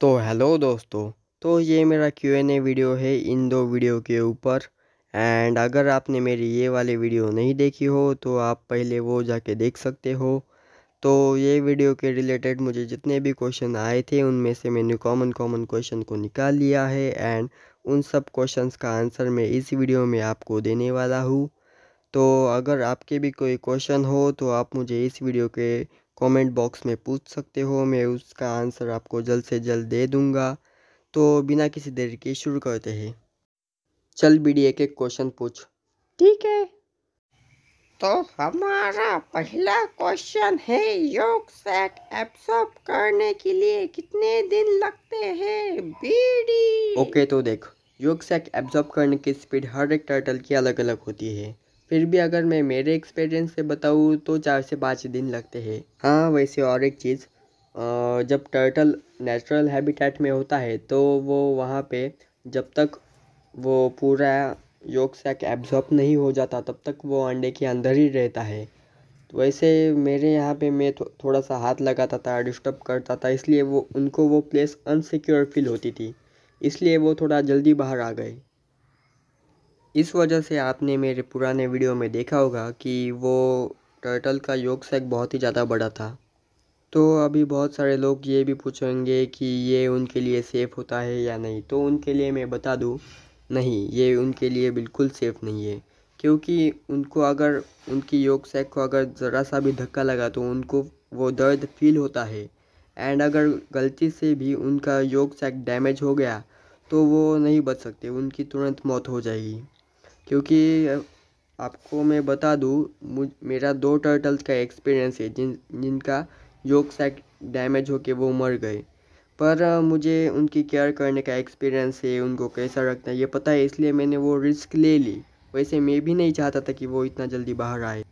तो हेलो दोस्तों तो ये मेरा क्यू एन ए वीडियो है इन दो वीडियो के ऊपर एंड अगर आपने मेरी ये वाली वीडियो नहीं देखी हो तो आप पहले वो जाके देख सकते हो तो ये वीडियो के रिलेटेड मुझे जितने भी क्वेश्चन आए थे उनमें से मैंने कॉमन कॉमन क्वेश्चन को निकाल लिया है एंड उन सब क्वेश्चंस का आंसर मैं इस वीडियो में आपको देने वाला हूँ तो अगर आपके भी कोई क्वेश्चन हो तो आप मुझे इस वीडियो के कमेंट बॉक्स में पूछ सकते हो मैं उसका आंसर आपको जल्द से जल्द दे दूंगा तो बिना किसी देर के शुरू करते हैं चल बीडी एक एक क्वेश्चन पूछ ठीक है तो हमारा पहला क्वेश्चन है योग सेट एब्सॉर्ब करने के लिए कितने दिन लगते हैं बीडी ओके तो देख योग सेट एब्सॉर्ब करने की स्पीड हर एक टर्टल की अलग अलग होती है फिर भी अगर मैं मेरे एक्सपीरियंस से बताऊँ तो चार से पाँच दिन लगते हैं हाँ वैसे और एक चीज़ जब टर्टल नेचुरल हैबिटेट में होता है तो वो वहाँ पे जब तक वो पूरा योग सैक एब्जॉर्ब नहीं हो जाता तब तक वो अंडे के अंदर ही रहता है तो वैसे मेरे यहाँ पे मैं थो, थोड़ा सा हाथ लगाता था डिस्टर्ब करता था इसलिए वो उनको वो प्लेस अनसिक्योर फील होती थी इसलिए वो थोड़ा जल्दी बाहर आ गए इस वजह से आपने मेरे पुराने वीडियो में देखा होगा कि वो टर्टल का योग सेक बहुत ही ज़्यादा बड़ा था तो अभी बहुत सारे लोग ये भी पूछेंगे कि ये उनके लिए सेफ़ होता है या नहीं तो उनके लिए मैं बता दूँ नहीं ये उनके लिए बिल्कुल सेफ़ नहीं है क्योंकि उनको अगर उनकी योग सेक को अगर ज़रा सा भी धक्का लगा तो उनको वो दर्द फील होता है एंड अगर गलती से भी उनका योग सेक डैमेज हो गया तो वो नहीं बच सकते उनकी तुरंत मौत हो जाएगी क्योंकि आपको मैं बता दूँ मुझ मेरा दो टर्टल्स का एक्सपीरियंस है जिन जिनका योग सैक डैमेज होके वो मर गए पर मुझे उनकी केयर करने का एक्सपीरियंस है उनको कैसा रखना है ये पता है इसलिए मैंने वो रिस्क ले ली वैसे मैं भी नहीं चाहता था कि वो इतना जल्दी बाहर आए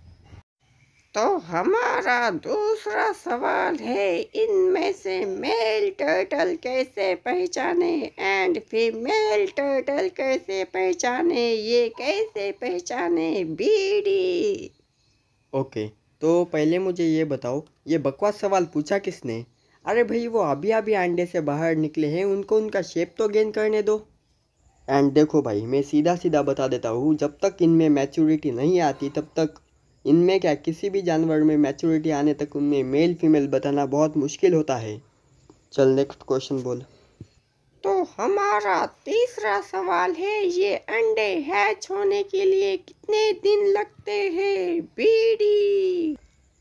तो हमारा दूसरा सवाल है इनमें से मेल टर्टल कैसे पहचाने एंड फीमेल टर्टल कैसे पहचाने ये कैसे पहचाने बीडी ओके okay, तो पहले मुझे ये बताओ ये बकवास सवाल पूछा किसने अरे भाई वो अभी अभी अंडे से बाहर निकले हैं उनको उनका शेप तो गेन करने दो एंड देखो भाई मैं सीधा सीधा बता देता हूँ जब तक इनमें मैच्योरिटी नहीं आती तब तक इनमें क्या किसी भी जानवर में मैच्योरिटी आने तक उनमें मेल फीमेल बताना बहुत मुश्किल होता है चल नेक्स्ट क्वेश्चन बोल तो हमारा तीसरा सवाल है ये अंडे हैच होने के लिए कितने दिन लगते हैं बीडी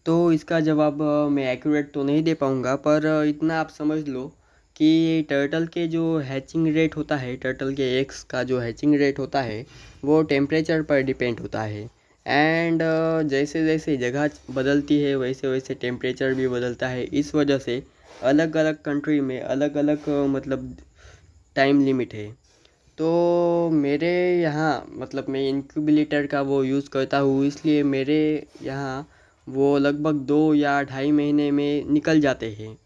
तो इसका जवाब मैं एक्यूरेट तो नहीं दे पाऊँगा पर इतना आप समझ लो कि टर्टल के जो हैचिंग रेट होता है टर्टल के एग्स का जो हैचिंग रेट होता है वो टेम्परेचर पर डिपेंड होता है एंड uh, जैसे जैसे जगह बदलती है वैसे वैसे टेम्परेचर भी बदलता है इस वजह से अलग अलग कंट्री में अलग अलग uh, मतलब टाइम लिमिट है तो मेरे यहाँ मतलब मैं इनक्यूबलेटर का वो यूज़ करता हूँ इसलिए मेरे यहाँ वो लगभग दो या ढाई महीने में निकल जाते हैं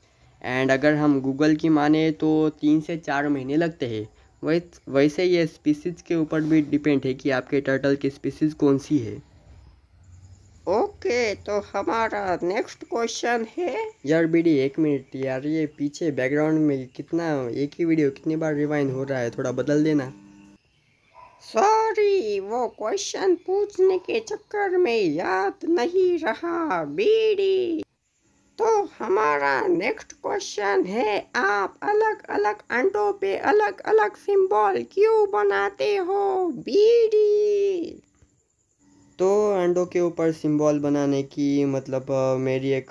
एंड अगर हम गूगल की माने तो तीन से चार महीने लगते हैं वैसे ये स्पीसीज़ के ऊपर भी डिपेंड है कि आपके टर्टल की स्पीसीज़ कौन सी है ओके तो हमारा नेक्स्ट क्वेश्चन है यार बीडी एक मिनट यार ये पीछे बैकग्राउंड में कितना एक ही वीडियो कितनी बार रिवाइंड हो रहा है थोड़ा बदल देना सॉरी वो क्वेश्चन पूछने के चक्कर में याद नहीं रहा बीडी तो हमारा नेक्स्ट क्वेश्चन है आप अलग अलग अंडों पे अलग अलग सिंबल क्यों बनाते हो बीडी तो एंडो के ऊपर सिंबल बनाने की मतलब मेरी एक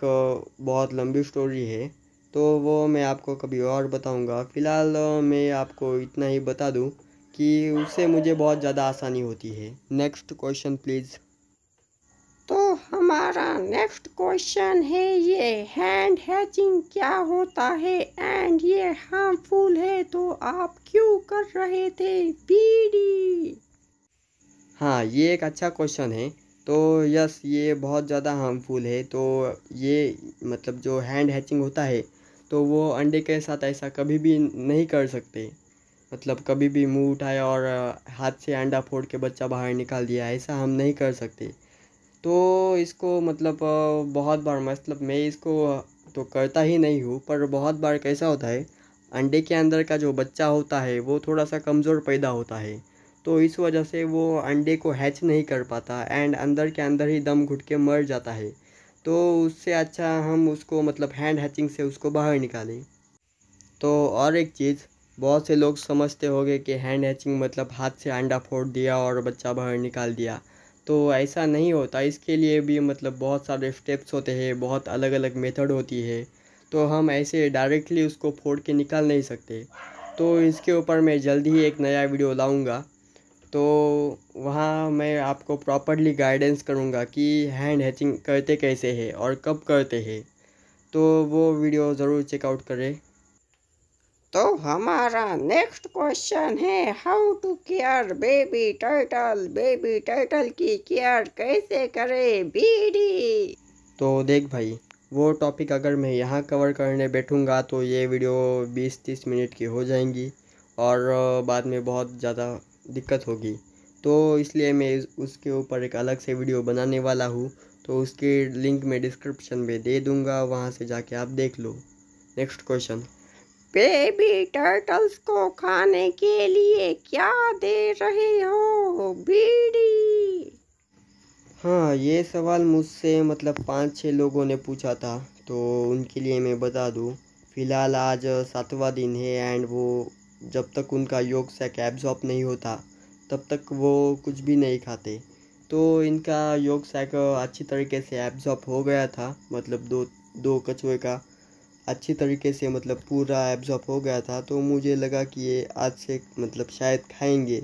बहुत लंबी स्टोरी है तो वो मैं आपको कभी और बताऊंगा फ़िलहाल मैं आपको इतना ही बता दूं कि उससे मुझे बहुत ज़्यादा आसानी होती है नेक्स्ट क्वेश्चन प्लीज़ तो हमारा नेक्स्ट क्वेश्चन है ये हैंड हैचिंग क्या होता है एंड ये हार्मफुल है तो आप क्यों कर रहे थे बीडी हाँ ये एक अच्छा क्वेश्चन है तो यस ये बहुत ज़्यादा हार्मफुल है तो ये मतलब जो हैंड हैचिंग होता है तो वो अंडे के साथ ऐसा कभी भी नहीं कर सकते मतलब कभी भी मुंह उठाया और हाथ से अंडा फोड़ के बच्चा बाहर निकाल दिया ऐसा हम नहीं कर सकते तो इसको मतलब बहुत बार मतलब मैं इसको तो करता ही नहीं हूँ पर बहुत बार कैसा होता है अंडे के अंदर का जो बच्चा होता है वो थोड़ा सा कमज़ोर पैदा होता है तो इस वजह से वो अंडे को हैच नहीं कर पाता एंड अंदर के अंदर ही दम घुट के मर जाता है तो उससे अच्छा हम उसको मतलब हैंड हैचिंग से उसको बाहर निकालें तो और एक चीज़ बहुत से लोग समझते होंगे कि हैंड हैचिंग मतलब हाथ से अंडा फोड़ दिया और बच्चा बाहर निकाल दिया तो ऐसा नहीं होता इसके लिए भी मतलब बहुत सारे स्टेप्स होते हैं बहुत अलग अलग मेथड होती है तो हम ऐसे डायरेक्टली उसको फोड़ के निकाल नहीं सकते तो इसके ऊपर मैं जल्द ही एक नया वीडियो लाऊंगा तो वहाँ मैं आपको प्रॉपरली गाइडेंस करूँगा कि हैंड हैचिंग करते कैसे है और कब करते हैं तो वो वीडियो ज़रूर चेकआउट करें तो हमारा नेक्स्ट क्वेश्चन है how to care baby title baby title की केयर कैसे करें बीडी तो देख भाई वो टॉपिक अगर मैं यहाँ कवर करने बैठूँगा तो ये वीडियो 20-30 मिनट की हो जाएंगी और बाद में बहुत ज़्यादा दिक्कत होगी तो इसलिए मैं उसके ऊपर एक अलग से वीडियो बनाने वाला हूँ तो उसके लिंक मैं डिस्क्रिप्शन में दे दूँगा वहाँ से जाके आप देख लो नेक्स्ट क्वेश्चन बेबी टर्टल्स को खाने के लिए क्या दे रहे हो बीड़ी हाँ ये सवाल मुझसे मतलब पाँच छः लोगों ने पूछा था तो उनके लिए मैं बता दूँ फ़िलहाल आज सातवां दिन है एंड वो जब तक उनका योग सेक एब्जॉर्ब नहीं होता तब तक वो कुछ भी नहीं खाते तो इनका योग सैक अच्छी तरीके से एब्जॉर्ब हो गया था मतलब दो दो कछुए का अच्छी तरीके से मतलब पूरा एब्जॉर्ब हो गया था तो मुझे लगा कि ये आज से मतलब शायद खाएंगे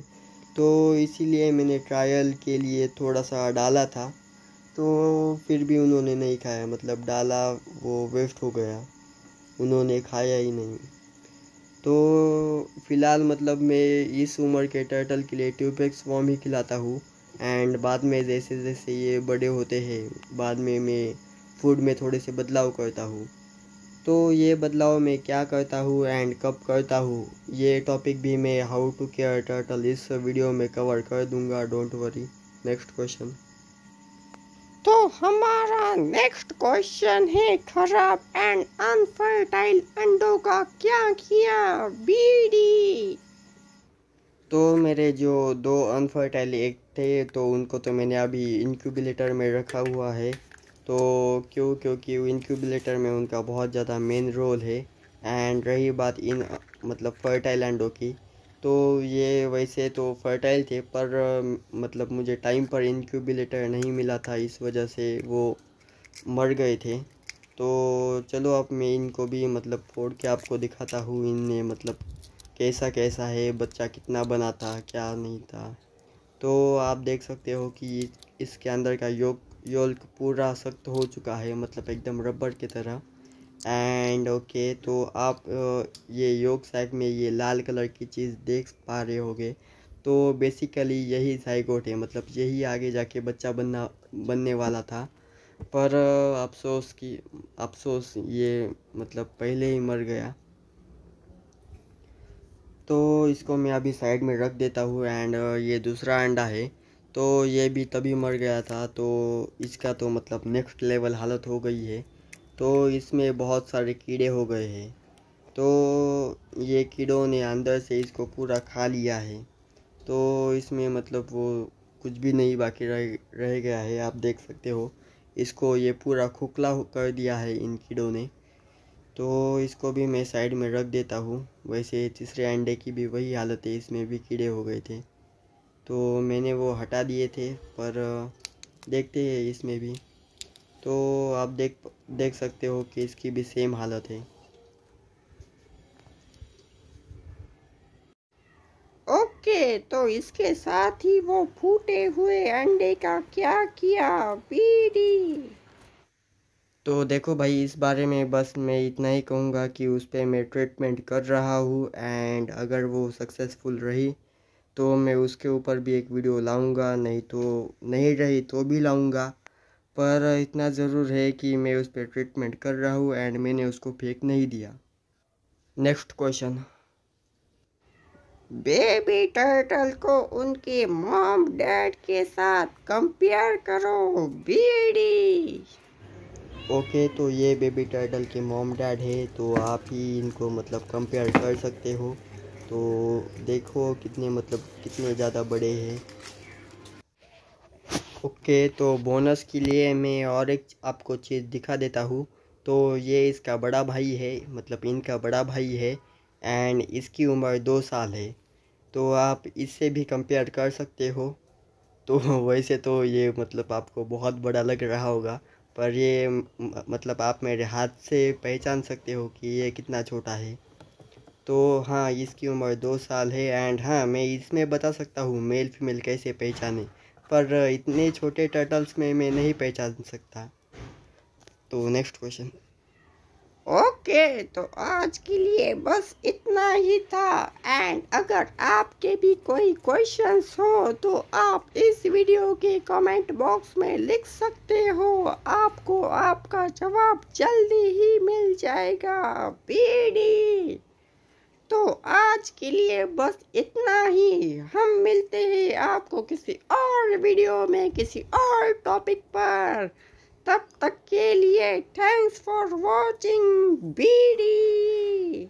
तो इसीलिए मैंने ट्रायल के लिए थोड़ा सा डाला था तो फिर भी उन्होंने नहीं खाया मतलब डाला वो वेस्ट हो गया उन्होंने खाया ही नहीं तो फ़िलहाल मतलब मैं इस उम्र के टर्टल के लिए ट्यूबेक्स वॉम ही खिलाता हूँ एंड बाद में जैसे जैसे ये बड़े होते हैं बाद में मैं फूड में थोड़े से बदलाव करता हूँ तो ये बदलाव मैं क्या करता हूँ एंड कब करता हूँ ये टॉपिक भी मैं हाउ टू केयर टर्टल इस वीडियो में कवर कर दूंगा डोंट वरी नेक्स्ट क्वेश्चन तो हमारा नेक्स्ट क्वेश्चन है खराब एंड अनफर्टाइल अंडों का क्या किया बीडी तो मेरे जो दो अनफर्टाइल एक थे तो उनको तो मैंने अभी इनक्यूबलेटर में रखा हुआ है तो क्यों क्योंकि इनक्यूबलेटर में उनका बहुत ज़्यादा मेन रोल है एंड रही बात इन मतलब फर्टाइल अंडों की तो ये वैसे तो फर्टाइल थे पर मतलब मुझे टाइम पर इनक्यूबिलेटर नहीं मिला था इस वजह से वो मर गए थे तो चलो अब मैं इनको भी मतलब फोड़ के आपको दिखाता हूँ इनने मतलब कैसा कैसा है बच्चा कितना बना था क्या नहीं था तो आप देख सकते हो कि इसके अंदर का योग योल्क पूरा सख्त हो चुका है मतलब एकदम रबर की तरह एंड ओके okay, तो आप ये योग साइक में ये लाल कलर की चीज़ देख पा रहे होगे तो बेसिकली यही साइकोट है मतलब यही आगे जाके बच्चा बनना बनने वाला था पर अफसोस की अफसोस ये मतलब पहले ही मर गया तो इसको मैं अभी साइड में रख देता हूँ एंड ये दूसरा अंडा है तो ये भी तभी मर गया था तो इसका तो मतलब नेक्स्ट लेवल हालत हो गई है तो इसमें बहुत सारे कीड़े हो गए हैं तो ये कीड़ों ने अंदर से इसको पूरा खा लिया है तो इसमें मतलब वो कुछ भी नहीं बाकी रह रह गया है आप देख सकते हो इसको ये पूरा खोखला कर दिया है इन कीड़ों ने तो इसको भी मैं साइड में रख देता हूँ वैसे तीसरे अंडे की भी वही हालत है इसमें भी कीड़े हो गए थे तो मैंने वो हटा दिए थे पर देखते हैं इसमें भी तो आप देख देख सकते हो कि इसकी भी सेम हालत है ओके तो इसके साथ ही वो फूटे हुए अंडे का क्या किया पीडी तो देखो भाई इस बारे में बस मैं इतना ही कहूँगा कि उस पर मैं ट्रीटमेंट कर रहा हूँ एंड अगर वो सक्सेसफुल रही तो मैं उसके ऊपर भी एक वीडियो लाऊंगा नहीं तो नहीं रही तो भी लाऊंगा पर इतना ज़रूर है कि मैं उस पर ट्रीटमेंट कर रहा हूँ एंड मैंने उसको फेंक नहीं दिया नेक्स्ट क्वेश्चन बेबी टर्टल को उनके मॉम डैड के साथ कंपेयर करो बीडी ओके तो ये बेबी टर्टल के मॉम डैड है तो आप ही इनको मतलब कंपेयर कर सकते हो तो देखो कितने मतलब कितने ज़्यादा बड़े हैं ओके तो बोनस के लिए मैं और एक आपको चीज़ दिखा देता हूँ तो ये इसका बड़ा भाई है मतलब इनका बड़ा भाई है एंड इसकी उम्र दो साल है तो आप इससे भी कंपेयर कर सकते हो तो वैसे तो ये मतलब आपको बहुत बड़ा लग रहा होगा पर ये मतलब आप मेरे हाथ से पहचान सकते हो कि ये कितना छोटा है तो हाँ इसकी उम्र दो साल है एंड हाँ मैं इसमें बता सकता हूँ मेल फीमेल कैसे पहचाने पर इतने छोटे टर्टल्स में मैं नहीं पहचान सकता तो नेक्स्ट क्वेश्चन ओके तो आज के लिए बस इतना ही था एंड अगर आपके भी कोई क्वेश्चंस हो तो आप इस वीडियो के कमेंट बॉक्स में लिख सकते हो आपको आपका जवाब जल्दी ही मिल जाएगा बीडी तो आज के लिए बस इतना ही हम मिलते हैं आपको किसी और वीडियो में किसी और टॉपिक पर तब तक के लिए थैंक्स फॉर वॉचिंग बीडी